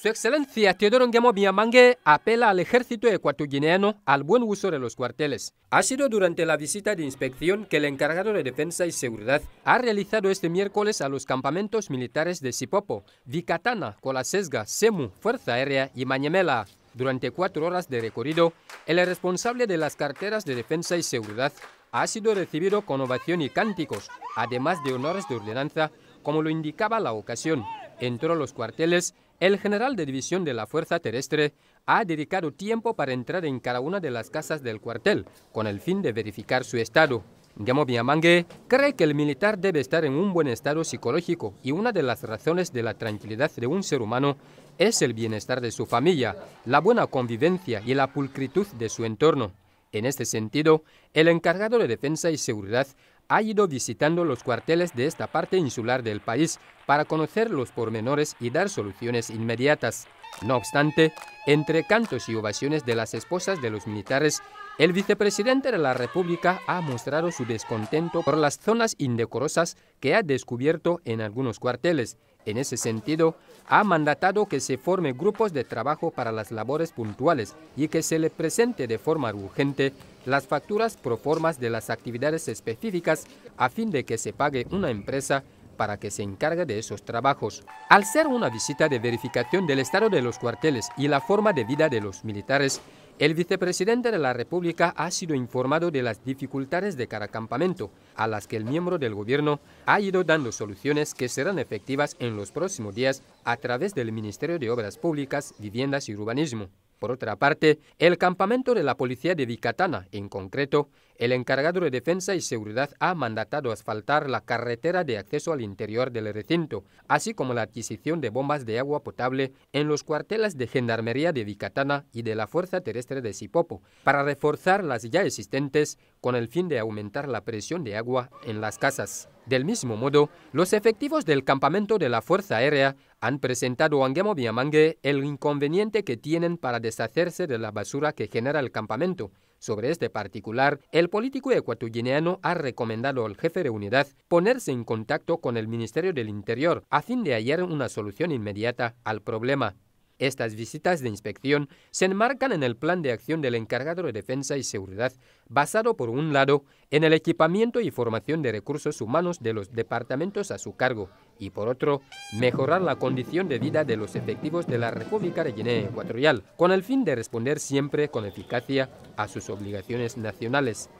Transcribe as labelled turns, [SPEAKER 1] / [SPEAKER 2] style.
[SPEAKER 1] Su excelencia Teodoro Nguemo apela al ejército ecuatoguineano al buen uso de los cuarteles. Ha sido durante la visita de inspección que el encargado de Defensa y Seguridad ha realizado este miércoles a los campamentos militares de Sipopo, Vicatana, Colasesga, Semu, Fuerza Aérea y Mañemela. Durante cuatro horas de recorrido, el responsable de las carteras de Defensa y Seguridad ha sido recibido con ovación y cánticos, además de honores de ordenanza, como lo indicaba la ocasión. Entró a los cuarteles el general de división de la Fuerza Terrestre ha dedicado tiempo para entrar en cada una de las casas del cuartel con el fin de verificar su estado. Diamo Biamangue cree que el militar debe estar en un buen estado psicológico y una de las razones de la tranquilidad de un ser humano es el bienestar de su familia, la buena convivencia y la pulcritud de su entorno. En este sentido, el encargado de Defensa y Seguridad ha ido visitando los cuarteles de esta parte insular del país para conocer los pormenores y dar soluciones inmediatas. No obstante, entre cantos y ovaciones de las esposas de los militares, el vicepresidente de la República ha mostrado su descontento por las zonas indecorosas que ha descubierto en algunos cuarteles, en ese sentido, ha mandatado que se formen grupos de trabajo para las labores puntuales y que se le presente de forma urgente las facturas proformas de las actividades específicas a fin de que se pague una empresa para que se encargue de esos trabajos. Al ser una visita de verificación del estado de los cuarteles y la forma de vida de los militares, el vicepresidente de la República ha sido informado de las dificultades de cada campamento, a las que el miembro del gobierno ha ido dando soluciones que serán efectivas en los próximos días a través del Ministerio de Obras Públicas, Viviendas y Urbanismo. Por otra parte, el campamento de la policía de Vicatana, en concreto, el encargado de defensa y seguridad ha mandatado asfaltar la carretera de acceso al interior del recinto, así como la adquisición de bombas de agua potable en los cuarteles de Gendarmería de Vicatana y de la Fuerza Terrestre de Sipopo, para reforzar las ya existentes con el fin de aumentar la presión de agua en las casas. Del mismo modo, los efectivos del campamento de la Fuerza Aérea han presentado a Angemo Biamangue el inconveniente que tienen para deshacerse de la basura que genera el campamento. Sobre este particular, el político ecuatoriano ha recomendado al jefe de unidad ponerse en contacto con el Ministerio del Interior a fin de hallar una solución inmediata al problema. Estas visitas de inspección se enmarcan en el plan de acción del encargado de Defensa y Seguridad, basado por un lado en el equipamiento y formación de recursos humanos de los departamentos a su cargo y por otro, mejorar la condición de vida de los efectivos de la República de Guinea Ecuatorial, con el fin de responder siempre con eficacia a sus obligaciones nacionales.